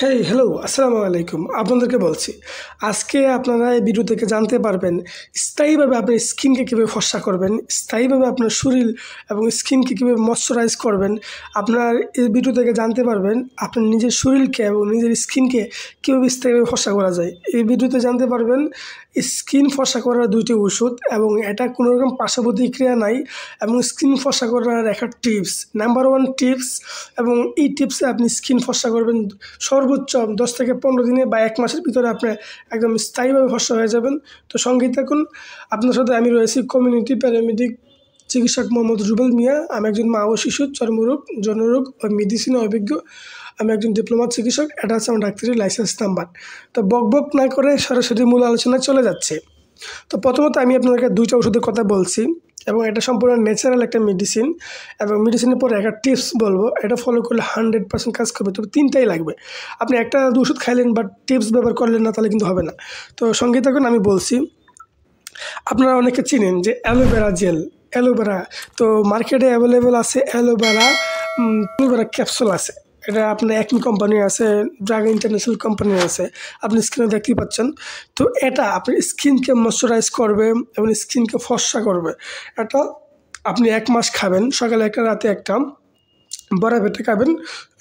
হ্যাঁ হ্যালো আসসালামু আলাইকুম আপনাদেরকে বলছি আজকে আপনারা এই ভিডিও থেকে জানতে পারবেন স্থায়ীভাবে আপনার স্কিনকে কীভাবে ফর্সা করবেন স্থায়ীভাবে আপনার শরীর এবং স্কিনকে কীভাবে ময়শ্চারাইজ করবেন আপনার এই ভিডিও থেকে জানতে পারবেন আপনার নিজের শরীরকে এবং নিজের স্কিনকে কীভাবে স্থায়ীভাবে ফর্সা করা যায় এই ভিডিওতে জানতে পারবেন স্কিন ফর্সা করার দুইটি ওষুধ এবং এটা কোনো রকম পার্শ্ববর্তী ক্রিয়া নাই এবং স্কিন ফর্সা করার একটা টিপস নাম্বার ওয়ান টিপস এবং এই টিপসে আপনি স্কিন ফর্সা করবেন সর সর্বোচ্চ দশ থেকে পনেরো দিনে বা এক মাসের ভিতরে আপনি একদম স্থায়ীভাবে ভরসা হয়ে যাবেন তো সঙ্গেই থাকুন আপনার সাথে আমি রয়েছি কমিউনিটি প্যারামেডিক চিকিৎসক মোহাম্মদ রুবেল মিয়া আমি একজন মা ও শিশু চর্মরোগ জনরোগ ও মেডিসিনে অভিজ্ঞ আমি একজন ডিপ্লোমা চিকিৎসক এটা হচ্ছে আমার ডাক্তারের লাইসেন্স নাম্বার তো বক বক না করে সরাসরি মূল আলোচনায় চলে যাচ্ছে তো প্রথমত আমি আপনাদেরকে দুইটা ওষুধের কথা বলছি এবং এটা সম্পূর্ণ ন্যাচারাল একটা মেডিসিন এবং মেডিসিনের পরে একটা টিপস বলবো এটা ফলো করলে হান্ড্রেড পার্সেন্ট কাজ করবে তবে তিনটাই লাগবে আপনি একটা ওষুধ খাইলেন বাট টিপস ব্যবহার করলেন না তাহলে কিন্তু হবে না তো থাকুন আমি বলছি আপনারা অনেকে চিনেন যে অ্যালোভেরা জেল অ্যালোভেরা তো মার্কেটে অ্যাভেলেবেল আছে অ্যালোভেরা অ্যালোভেরা ক্যাপসুল আছে এটা আপনার একই কোম্পানি আছে ড্রাগ ইন্টারন্যাশনাল কোম্পানি আছে আপনি স্ক্রিনে দেখতেই পাচ্ছেন তো এটা আপনার স্কিনকে ময়শ্চারাইজ করবে এবং স্কিনকে ফর্সা করবে এটা আপনি এক মাস খাবেন সকালে একটা রাতে একটা বড়া ভেটে খাবেন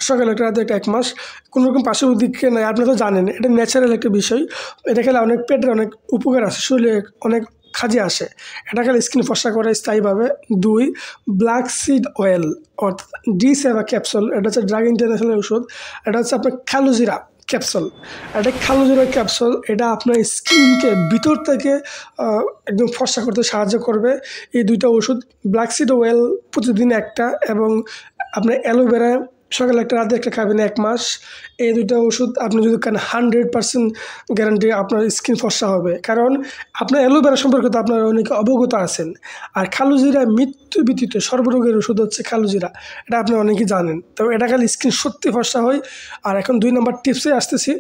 সকালে একটা রাতে একটা এক মাস কোনো রকম পাশের দিকে নাই আপনি তো জানেন এটা ন্যাচারাল একটা বিষয় এটা খেলে অনেক পেটের অনেক উপকার আছে শরীরে অনেক কাজে আসে এটা খালি স্কিন ফসা করে স্থায়ীভাবে দুই ব্ল্যাক সিড অয়েল অর্থাৎ ডি সেভা ক্যাপসুল এটা হচ্ছে ড্রাগ ইন্টারন্যাশনাল ওষুধ এটা হচ্ছে আপনার ক্যালোজিরা ক্যাপসুল এটা খালোজোরের ক্যাপসুল এটা আপনার স্কিনকে ভিতর থেকে একদম ফর্সা করতে সাহায্য করবে এই দুইটা ওষুধ ব্ল্যাক সিড অয়েল প্রতিদিন একটা এবং আপনার অ্যালোভেরা সকালে একটা রাতে একটা খাবেন এক মাস এই দুটো ওষুধ আপনি যদি খান হান্ড্রেড পার্সেন্ট গ্যারান্টি আপনার স্কিন ফসা হবে কারণ আপনার অ্যালোভেরা সম্পর্কে তো আপনারা অনেকে অবগত আছেন আর খালুজিরা মৃত্যু ব্যতীত সর্বরোগের ওষুধ হচ্ছে খালুজিরা এটা আপনি অনেকেই জানেন তবে এটা খালি স্কিন সত্যি ফসা হয় আর এখন দুই নম্বর টিপসে আসতেছি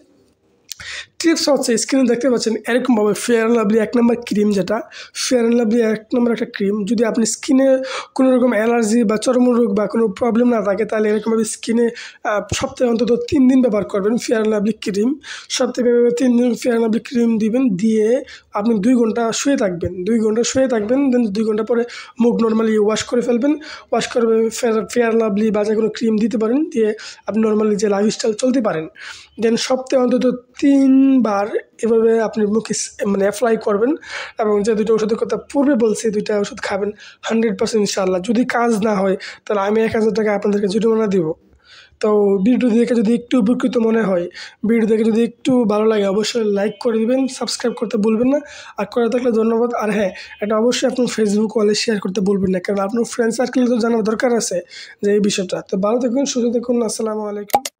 টিপস হচ্ছে স্ক্রিনে দেখতে পাচ্ছেন এরকমভাবে ফেয়ার অ্যান্ড লাভলি এক নম্বর ক্রিম যেটা ফেয়ার অ্যান্ড লাভলি এক নম্বর একটা ক্রিম যদি আপনি স্কিনে কোনো রকম অ্যালার্জি বা রোগ বা কোনো প্রবলেম না থাকে তাহলে এরকমভাবে স্কিনে সপ্তাহে অন্তত তিন দিন ব্যবহার করবেন ফেয়ার অ্যান্ড লাভলি ক্রিম সপ্তাহে তিন দিন ফেয়ার অ্যান্ড লাভলি ক্রিম দিবেন দিয়ে আপনি দুই ঘন্টা শুয়ে থাকবেন দুই ঘন্টা শুয়ে থাকবেন দেন দুই ঘন্টা পরে মুখ নর্মালি ওয়াশ করে ফেলবেন ওয়াশ করে ফেয়ার ফেয়ার লাভলি বা যে কোনো ক্রিম দিতে পারেন দিয়ে আপনি নর্মালি যে লাইফস্টাইল চলতে পারেন দেন সপ্তাহে অন্তত তিন তিনবার এভাবে আপনি মুখে মানে অ্যাপ্লাই করবেন এবং যে দুইটা ওষুধের কথা পূর্বে বলছি দুইটা ওষুধ খাবেন হান্ড্রেড পার্সেন্ট ইনশাল্লাহ যদি কাজ না হয় তাহলে আমি এক হাজার টাকা আপনাদেরকে জরিমানা দেবো তো ভিডিও দেখে যদি একটু উপকৃত মনে হয় ভিডিও দেখে যদি একটু ভালো লাগে অবশ্যই লাইক করে দেবেন সাবস্ক্রাইব করতে বলবেন না আর করে থাকলে ধন্যবাদ আর হ্যাঁ এটা অবশ্যই আপনার ফেসবুক ওয়ালে শেয়ার করতে বলবেন না কারণ আপনার ফ্রেন্ড সার্কেলে তো জানার দরকার আছে যে এই বিষয়টা তো ভালো থাকুন সুস্থ থাকুন আসসালামু আলাইকুম